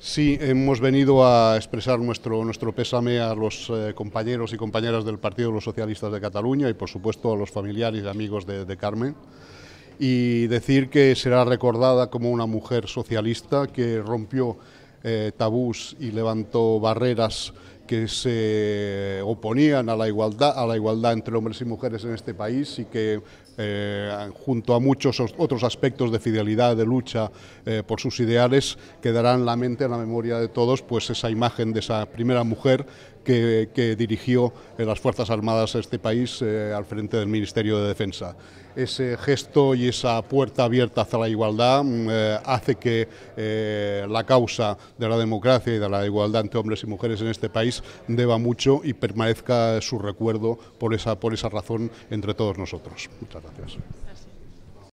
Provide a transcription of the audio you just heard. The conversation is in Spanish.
Sí, hemos venido a expresar nuestro, nuestro pésame a los eh, compañeros y compañeras del Partido de los Socialistas de Cataluña y por supuesto a los familiares y amigos de, Carmen y decir que será recordada como una mujer socialista que rompió eh, tabús y levantó barreras que se oponían a la igualdad, a la igualdad entre hombres y mujeres en este país y que eh, junto a muchos otros aspectos de fidelidad, de lucha eh, por sus ideales, ...quedarán en la mente, en la memoria de todos, pues esa imagen de esa primera mujer que, dirigió eh, las Fuerzas Armadas a este país eh, al frente del Ministerio de Defensa. Ese gesto y esa puerta abierta hacia la igualdad mm, eh, hace que la causa de la democracia y de la igualdad entre hombres y mujeres en este país deba mucho y permanezca su recuerdo por esa, por esa razón entre todos nosotros. Muchas gracias.